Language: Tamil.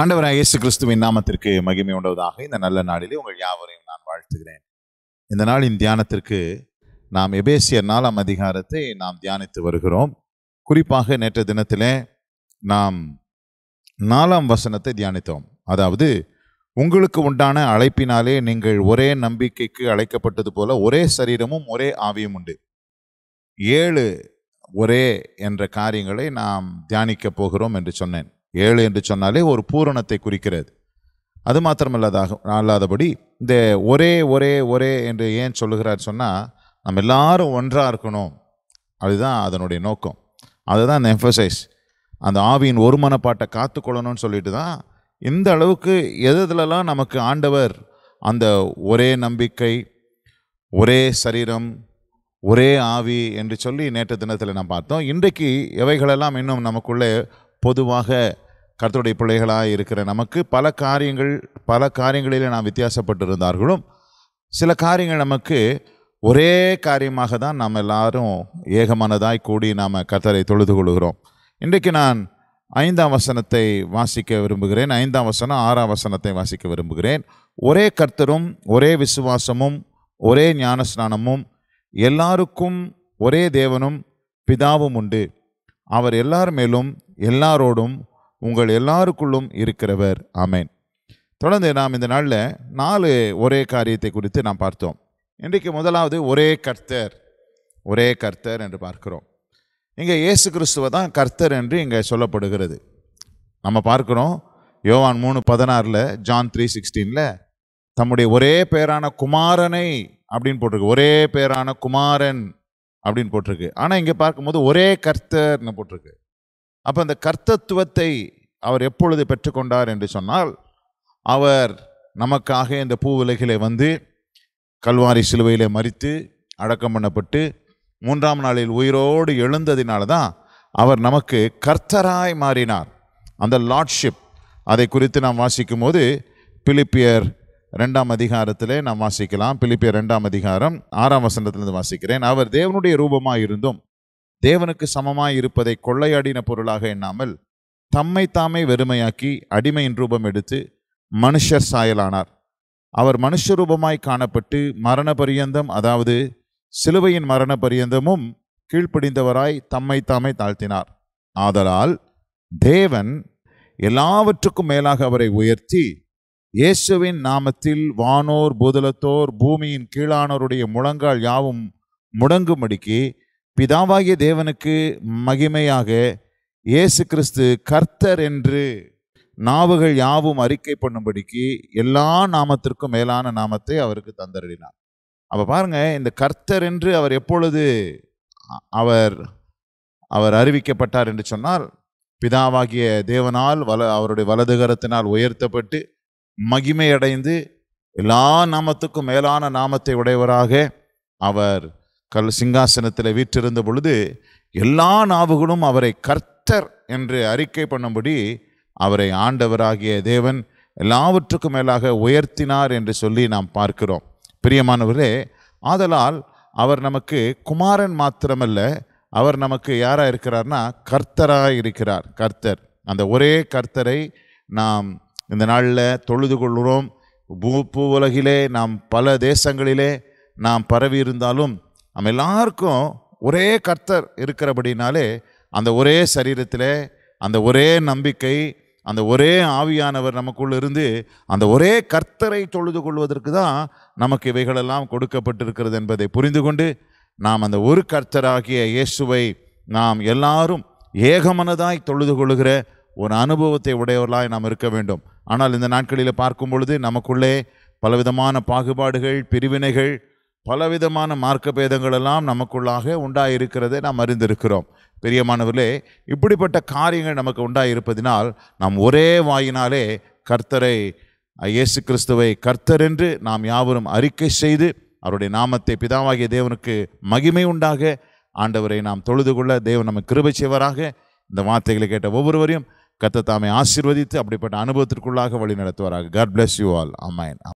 ஆண்டவராக இயேசு கிறிஸ்துவின் நாமத்திற்கு மகிமை உண்டதாக இந்த நல்ல நாளிலே உங்கள் யாவரையும் நான் வாழ்த்துகிறேன் இந்த நாளின் தியானத்திற்கு நாம் எபேசியர் நாலாம் அதிகாரத்தை நாம் தியானித்து வருகிறோம் குறிப்பாக நேற்ற தினத்திலே நாம் நாலாம் வசனத்தை தியானித்தோம் அதாவது உங்களுக்கு உண்டான அழைப்பினாலே நீங்கள் ஒரே நம்பிக்கைக்கு அழைக்கப்பட்டது போல ஒரே சரீரமும் ஒரே ஆவியும் உண்டு ஏழு ஒரே என்ற காரியங்களை நாம் தியானிக்க போகிறோம் என்று சொன்னேன் ஏழு என்று சொன்னாலே ஒரு பூரணத்தை குறிக்கிறது அது மாத்திரமல்லாதாகும் அல்லாதபடி இந்த ஒரே ஒரே ஒரே என்று ஏன் சொல்லுகிறார் சொன்னால் நம்ம எல்லாரும் ஒன்றாக இருக்கணும் அதுதான் அதனுடைய நோக்கம் அதுதான் அந்த எம்ஃபசைஸ் அந்த ஆவியின் ஒருமனப்பாட்டை காத்துக்கொள்ளணும்னு சொல்லிட்டு தான் இந்த அளவுக்கு எதுலலாம் நமக்கு ஆண்டவர் அந்த ஒரே நம்பிக்கை ஒரே சரீரம் ஒரே ஆவி என்று சொல்லி நேற்று தினத்தில் நான் பார்த்தோம் இன்றைக்கு எவைகளெல்லாம் இன்னும் நமக்குள்ளே பொதுவாக கருத்துடைய பிள்ளைகளாக இருக்கிற நமக்கு பல காரியங்கள் பல காரியங்களில் நாம் வித்தியாசப்பட்டிருந்தார்களும் சில காரியங்கள் நமக்கு ஒரே காரியமாக தான் நாம் எல்லாரும் ஏகமானதாய் கூடி நாம் கர்த்தரை தொழுது கொள்கிறோம் இன்றைக்கு நான் ஐந்தாம் வசனத்தை வாசிக்க விரும்புகிறேன் ஐந்தாம் வசனம் ஆறாம் வசனத்தை வாசிக்க விரும்புகிறேன் ஒரே கர்த்தரும் ஒரே விசுவாசமும் ஒரே ஞானஸ்நானமும் எல்லாருக்கும் ஒரே தேவனும் பிதாவும் உண்டு அவர் எல்லார் மேலும் எல்லாரோடும் உங்கள் எல்லாருக்குள்ளும் இருக்கிறவர் அமேன் தொடர்ந்து நாம் இந்த நாளில் நாலு ஒரே காரியத்தை குறித்து நாம் பார்த்தோம் இன்றைக்கு முதலாவது ஒரே கர்த்தர் ஒரே கர்த்தர் என்று பார்க்கிறோம் இங்கே இயேசு கிறிஸ்துவை தான் கர்த்தர் என்று இங்கே சொல்லப்படுகிறது நம்ம பார்க்குறோம் யோவான் மூணு பதினாறில் ஜான் த்ரீ சிக்ஸ்டீனில் தம்முடைய ஒரே பேரான குமாரனை அப்படின்னு போட்டிருக்கு ஒரே பேரான குமாரன் அப்படின்னு போட்டிருக்கு ஆனால் இங்கே பார்க்கும்போது ஒரே கர்த்தர்னு போட்டிருக்கு அப்போ அந்த கர்த்தத்துவத்தை அவர் எப்பொழுது பெற்றுக்கொண்டார் என்று சொன்னால் அவர் நமக்காக இந்த பூ உலகிலே வந்து கல்வாரி சிலுவையிலே மறித்து அடக்கம் பண்ணப்பட்டு மூன்றாம் நாளில் உயிரோடு எழுந்ததினால தான் அவர் நமக்கு கர்த்தராய் மாறினார் அந்த லார்ட்ஷிப் அதை குறித்து நாம் வாசிக்கும் போது பிலிப்பியர் ரெண்டாம் அதிகாரத்திலே நாம் வாசிக்கலாம் பிலிப்பியர் ரெண்டாம் அதிகாரம் ஆறாம் வசனத்திலிருந்து வாசிக்கிறேன் அவர் தேவனுடைய ரூபமாக இருந்தும் தேவனுக்கு சமமாய் இருப்பதை கொள்ளையாடின பொருளாக எண்ணாமல் தம்மை தாமே வெறுமையாக்கி அடிமையின் ரூபம் எடுத்து மனுஷர் சாயலானார் அவர் மனுஷ ரூபமாய் காணப்பட்டு மரண பரியந்தம் அதாவது சிலுவையின் மரண பரியந்தமும் கீழ்ப்படிந்தவராய் தம்மை தாமே தாழ்த்தினார் ஆதலால் தேவன் எல்லாவற்றுக்கும் மேலாக அவரை உயர்த்தி இயேசுவின் நாமத்தில் வானோர் பூதலத்தோர் பூமியின் கீழானோருடைய முழங்கால் யாவும் முடங்கும்படிக்கு பிதாவாகிய தேவனுக்கு மகிமையாக இயேசு கிறிஸ்து கர்த்தர் என்று நாவுகள் யாவும் அறிக்கை பண்ணும்படிக்கு எல்லா நாமத்திற்கும் மேலான நாமத்தை அவருக்கு தந்தருளினார் அப்போ பாருங்கள் இந்த கர்த்தர் என்று அவர் எப்பொழுது அவர் அவர் அறிவிக்கப்பட்டார் என்று சொன்னால் பிதாவாகிய தேவனால் வல அவருடைய வலதுகரத்தினால் உயர்த்தப்பட்டு மகிமையடைந்து எல்லா நாமத்துக்கும் மேலான நாமத்தை உடையவராக அவர் கல் சிங்காசனத்தில் வீற்றிருந்த பொழுது எல்லா நாவுகளும் அவரை கர்த்தர் என்று அறிக்கை பண்ணும்படி அவரை ஆண்டவராகிய தேவன் எல்லாவற்றுக்கும் மேலாக உயர்த்தினார் என்று சொல்லி நாம் பார்க்கிறோம் பிரியமானவரே ஆதலால் அவர் நமக்கு குமாரன் மாத்திரமல்ல அவர் நமக்கு யாராக இருக்கிறார்னா கர்த்தராக இருக்கிறார் கர்த்தர் அந்த ஒரே கர்த்தரை நாம் இந்த நாளில் தொழுது கொள்கிறோம் பூ பூ உலகிலே நாம் பல தேசங்களிலே நாம் பரவி இருந்தாலும் நம்ம எல்லாருக்கும் ஒரே கர்த்தர் இருக்கிறபடினாலே அந்த ஒரே சரீரத்தில் அந்த ஒரே நம்பிக்கை அந்த ஒரே ஆவியானவர் நமக்குள் இருந்து அந்த ஒரே கர்த்தரை தொழுது கொள்வதற்கு தான் நமக்கு இவைகளெல்லாம் கொடுக்கப்பட்டிருக்கிறது என்பதை புரிந்து கொண்டு நாம் அந்த ஒரு கர்த்தராகிய இயேசுவை நாம் எல்லாரும் ஏகமனதாய் தொழுது கொள்கிற ஒரு அனுபவத்தை உடையவர்களாய் நாம் இருக்க வேண்டும் ஆனால் இந்த நாட்களில் பார்க்கும் பொழுது நமக்குள்ளே பலவிதமான பாகுபாடுகள் பிரிவினைகள் பலவிதமான மார்க்க பேதங்களெல்லாம் நமக்குள்ளாக உண்டாயிருக்கிறதை நாம் அறிந்திருக்கிறோம் பெரியமானவர்களே இப்படிப்பட்ட காரியங்கள் நமக்கு உண்டாயிருப்பதினால் நாம் ஒரே வாயினாலே கர்த்தரை இயேசு கிறிஸ்துவை கர்த்தர் என்று நாம் யாவரும் அறிக்கை செய்து அவருடைய நாமத்தை பிதாவாகிய தேவனுக்கு மகிமை உண்டாக ஆண்டவரை நாம் தொழுது கொள்ள தேவன் நம்ம கிருபை செய்வராக இந்த வார்த்தைகளை கேட்ட ஒவ்வொருவரையும் கத்த தாமை ஆசிர்வதித்து அப்படிப்பட்ட அனுபவத்திற்குள்ளாக வழி நடத்துவாராக காட் பிளஸ் யூ ஆல் அம்மாயின்